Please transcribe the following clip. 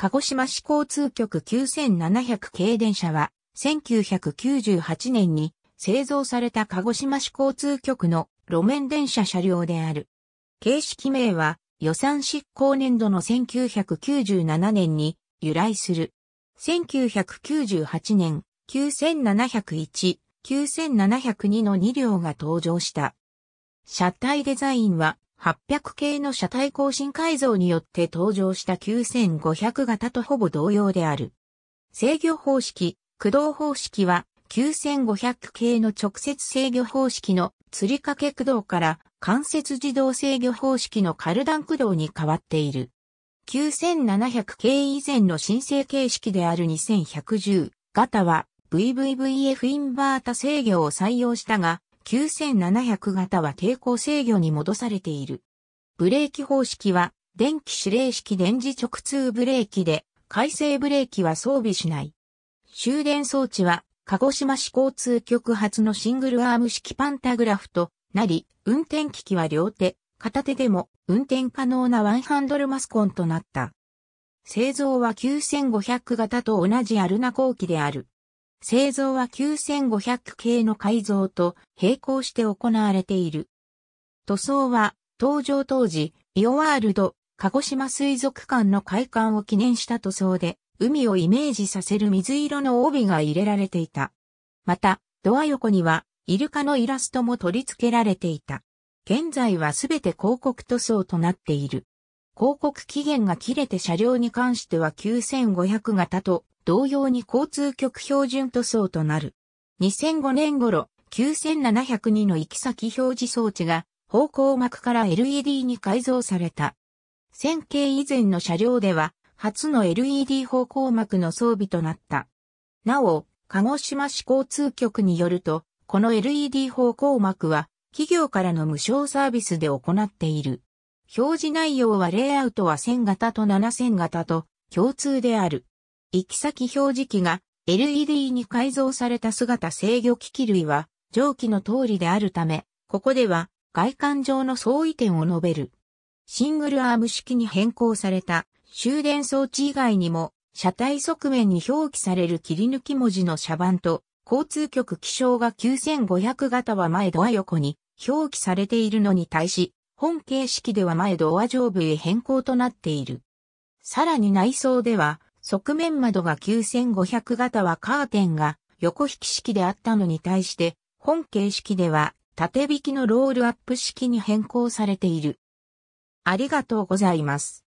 鹿児島市交通局9700系電車は、1998年に製造された鹿児島市交通局の路面電車車両である。形式名は予算執行年度の1997年に由来する。1998年、9701、9702の2両が登場した。車体デザインは800系の車体更新改造によって登場した9500型とほぼ同様である。制御方式、駆動方式は9500系の直接制御方式の釣り掛け駆動から間接自動制御方式のカルダン駆動に変わっている。9700系以前の申請形式である2110型は VVVF インバータ制御を採用したが、9700型は抵抗制御に戻されている。ブレーキ方式は、電気指令式電磁直通ブレーキで、回生ブレーキは装備しない。終電装置は、鹿児島市交通局発のシングルアーム式パンタグラフとなり、運転機器は両手、片手でも運転可能なワンハンドルマスコンとなった。製造は9500型と同じアルナ工機である。製造は9500系の改造と並行して行われている。塗装は、登場当時、イオワールド、鹿児島水族館の開館を記念した塗装で、海をイメージさせる水色の帯が入れられていた。また、ドア横には、イルカのイラストも取り付けられていた。現在はすべて広告塗装となっている。広告期限が切れて車両に関しては9500型と同様に交通局標準塗装となる。2005年頃、9702の行き先表示装置が方向幕から LED に改造された。線形以前の車両では、初の LED 方向幕の装備となった。なお、鹿児島市交通局によると、この LED 方向幕は、企業からの無償サービスで行っている。表示内容はレイアウトは1000型と7000型と共通である。行き先表示器が LED に改造された姿制御機器類は上記の通りであるため、ここでは外観上の相違点を述べる。シングルアーム式に変更された終電装置以外にも車体側面に表記される切り抜き文字の車番と交通局気象が9500型は前ドア横に表記されているのに対し、本形式では前ドア上部へ変更となっている。さらに内装では、側面窓が9500型はカーテンが横引き式であったのに対して、本形式では縦引きのロールアップ式に変更されている。ありがとうございます。